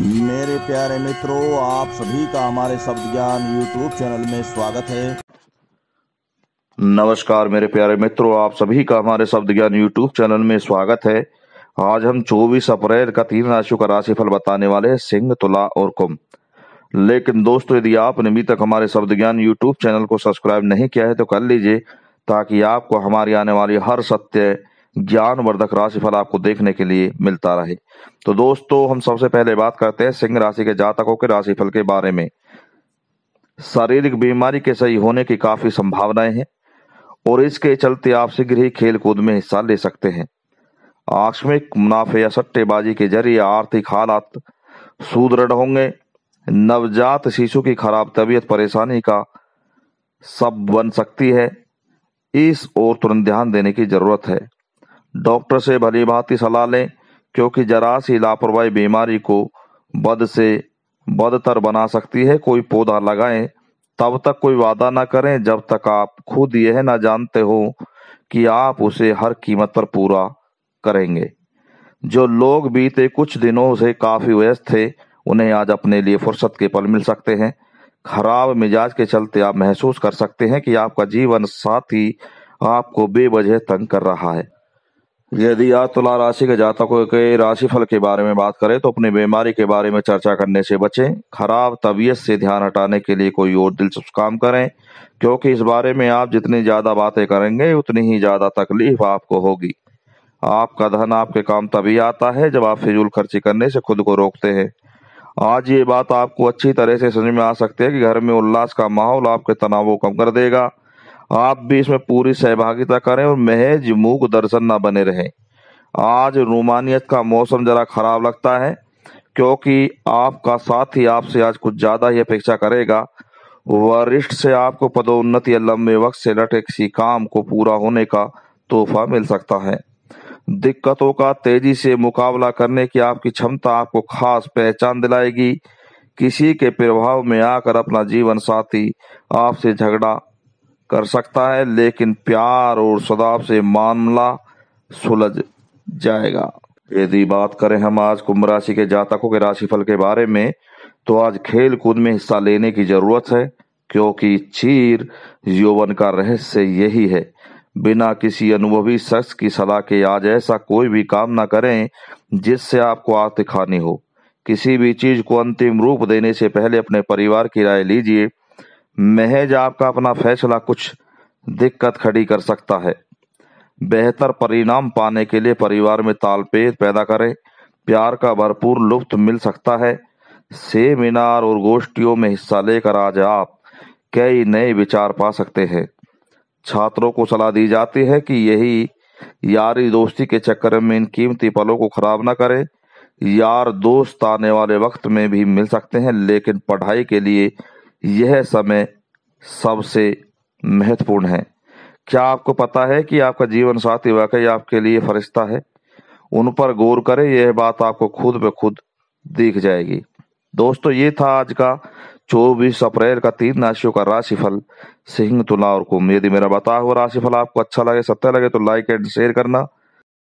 मेरे प्यारे मित्रों आप सभी का हमारे शब्द ज्ञान यूट्यूब चैनल में स्वागत है नमस्कार मेरे प्यारे मित्रों आप सभी का हमारे शब्द ज्ञान यूट्यूब चैनल में स्वागत है आज हम 24 अप्रैल का तीन राशियों का राशिफल बताने वाले हैं सिंह तुला और कुंभ लेकिन दोस्तों यदि आपने अभी तक हमारे शब्द ज्ञान यूट्यूब चैनल को सब्सक्राइब नहीं किया है तो कर लीजिए ताकि आपको हमारी आने वाली हर सत्य ज्ञान वर्धक राशिफल आपको देखने के लिए मिलता रहे तो दोस्तों हम सबसे पहले बात करते हैं सिंह राशि के जातकों के राशिफल के बारे में शारीरिक बीमारी के सही होने की काफी संभावनाएं हैं और इसके चलते आप शीघ्र ही खेल कूद में हिस्सा ले सकते हैं आकस्मिक मुनाफे या सट्टेबाजी के जरिए आर्थिक हालात सुदृढ़ होंगे नवजात शिशु की खराब तबीयत परेशानी का सब बन सकती है इस ओर तुरंत ध्यान देने की जरूरत है डॉक्टर से भली भांति सलाह लें क्योंकि जरा सी लापरवाही बीमारी को बद से बदतर बना सकती है कोई पौधा लगाएं तब तक कोई वादा ना करें जब तक आप खुद यह ना जानते हो कि आप उसे हर कीमत पर पूरा करेंगे जो लोग बीते कुछ दिनों से काफी व्यस्त थे उन्हें आज अपने लिए फुर्सत के पल मिल सकते हैं खराब मिजाज के चलते आप महसूस कर सकते हैं कि आपका जीवन साथी आपको बेवजह तंग कर रहा है यदि आज तुला राशि के जातकों के राशि फल के बारे में बात करें तो अपनी बीमारी के बारे में चर्चा करने से बचें खराब तबीयत से ध्यान हटाने के लिए कोई और दिलचस्प काम करें क्योंकि इस बारे में आप जितनी ज़्यादा बातें करेंगे उतनी ही ज़्यादा तकलीफ आपको होगी आपका धन आपके काम तभी आता है जब आप फिजूल खर्ची करने से खुद को रोकते हैं आज ये बात आपको अच्छी तरह से समझ में आ सकती है कि घर में उल्लास का माहौल आपके तनाव को कम कर देगा आप भी इसमें पूरी सहभागिता करें और महज मूक दर्शन न बने रहें आज रोमानियत का मौसम जरा खराब लगता है क्योंकि आपका ही आपसे आज कुछ ज्यादा ही अपेक्षा करेगा वरिष्ठ से आपको पदोन्नति लंबे वक्त से लटे किसी काम को पूरा होने का तोहफा मिल सकता है दिक्कतों का तेजी से मुकाबला करने की आपकी क्षमता आपको खास पहचान दिलाएगी किसी के प्रभाव में आकर अपना जीवन साथी आपसे झगड़ा कर सकता है लेकिन प्यार और सदाब से मामला सुलझ जाएगा यदि बात करें हम आज कुंभ राशि के जातकों के राशिफल के बारे में तो आज खेल कूद में हिस्सा लेने की जरूरत है क्योंकि चीर यौवन का रहस्य यही है बिना किसी अनुभवी शख्स की सलाह के आज ऐसा कोई भी काम ना करें जिससे आपको आर्थिक हानि हो किसी भी चीज को अंतिम रूप देने से पहले अपने परिवार की राय लीजिए महज आपका अपना फैसला कुछ दिक्कत खड़ी कर सकता है बेहतर परिणाम पाने के लिए परिवार में तालपेद पैदा करें प्यार का भरपूर लुफ्त मिल सकता है सेमिनार और गोष्ठियों में हिस्सा लेकर आज आप कई नए विचार पा सकते हैं छात्रों को सलाह दी जाती है कि यही यारी दोस्ती के चक्कर में इन कीमती पलों को खराब ना करें यार दोस्त आने वाले वक्त में भी मिल सकते हैं लेकिन पढ़ाई के लिए यह समय सबसे महत्वपूर्ण है क्या आपको पता है कि आपका जीवन साथी वाकई आपके लिए फरिश्ता है उन पर गौर करें यह बात आपको खुद ब खुद दिख जाएगी दोस्तों ये था आज का 24 अप्रैल का तीन राशियों का राशिफल सिंह तुला और कुंभ यदि मेरा बताया हुआ राशिफल आपको अच्छा लगे सत्य लगे तो लाइक एंड शेयर करना